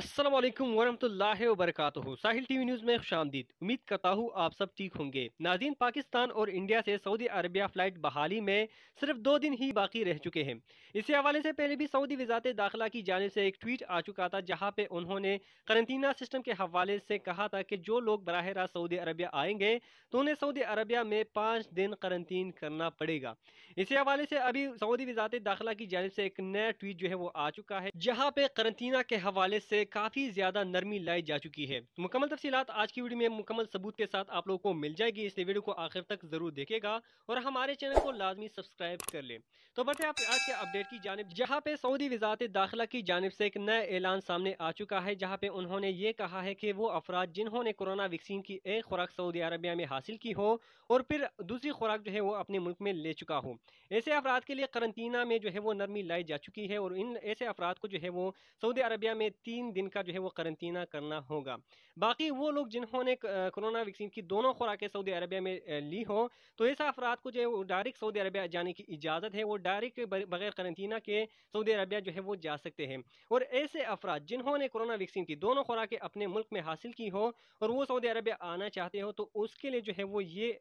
असलम वरम्ह वरक साहिल TV news में खुश उम्मीद करता हूँ आप सब ठीक होंगे नाजीन पाकिस्तान और इंडिया से सऊदी अरबिया फ़्लाइट बहाली में सिर्फ दो दिन ही बाकी रह चुके हैं इसी हवाले से पहले भी सऊदी वजात दाखिला की जानब से एक ट्वीट आ चुका था जहाँ पे उन्होंने करंतना सिस्टम के हवाले से कहा था कि जो लोग बरह रास्त सऊदी अरबिया आएंगे तो उन्हें सऊदी अरबिया में पाँच दिन करंतन करना पड़ेगा इसी हवाले से अभी सऊदी वजात दाखिला की जानब से एक नया ट्वीट जो है वो आ चुका है जहाँ पे करंतना के हवाले से काफ़ी ज़्यादा नरमी लाई जा चुकी है तो मुकम्मल तफसीत आज की वीडियो में मुकम्मल सबूत के साथ आप लोगों को मिल जाएगी इसलिए वीडियो को आखिर तक ज़रूर देखेगा और हमारे चैनल को लाजमी सब्सक्राइब कर ले तो बढ़ते आप आज के अपडेट की जानब जहाँ पे सऊदी वजारत दाखिला की जानब से एक नया ऐलान सामने आ चुका है जहाँ पे उन्होंने ये कहा है कि वो अफराद जिन्होंने कोरोना वैक्सीन की एक खुराक सऊदी अरबिया में हासिल की हो और फिर दूसरी खुराक जो है वो अपने मुल्क में ले चुका हो ऐसे अफराद के लिए करंतना में जो है वो नरमी लाई जा चुकी है और इन ऐसे अफराद को जो है वो सऊदी अरबिया में तीन दिन का जो है वो करंतना करना होगा बाकी वो लोग जिन्होंने कोरोना वैक्सीन की दोनों खुराकें सऊदी अरबिया में ली हो तो ऐसे अफराद को जो है डायरेक्ट सऊदी अरबिया जाने की इजाज़त है वो डायरेक्ट बगैर करंतना के सऊदी अरबिया जो है वो जा सकते हैं और ऐसे अफराद जिन्होंने कोरोना वैक्सीन की दोनों खुराकें अपने मुल्क में हासिल की हो और वो सऊदी अरबिया आना चाहते हो तो उसके लिए जो है वो ये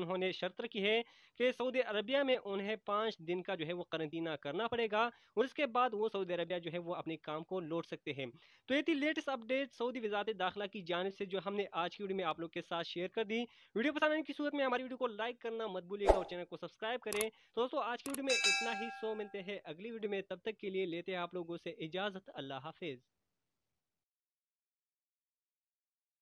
उन्होंने शर्त रखी है कि सऊदी अरबिया में उन्हें पाँच दिन का जो है वो करंतना करना पड़ेगा और इसके बाद वो सऊदी अरबिया जो है वो अपने काम को लौट सकते हैं तो ये थी लेटेस्ट अपडेट सऊदी वजारत दाखिला की जानब से जो हमने आज की वीडियो में आप लोग के साथ शेयर कर दी वीडियो पसंद आने की सूरत में हमारी वीडियो को लाइक करना मत भूलिएगा और चैनल को सब्सक्राइब करें तो दोस्तों आज की वीडियो में इतना ही सो मिलते हैं अगली वीडियो में तब तक के लिए लेते हैं आप लोगों से इजाज़त अल्लाह हाफिज़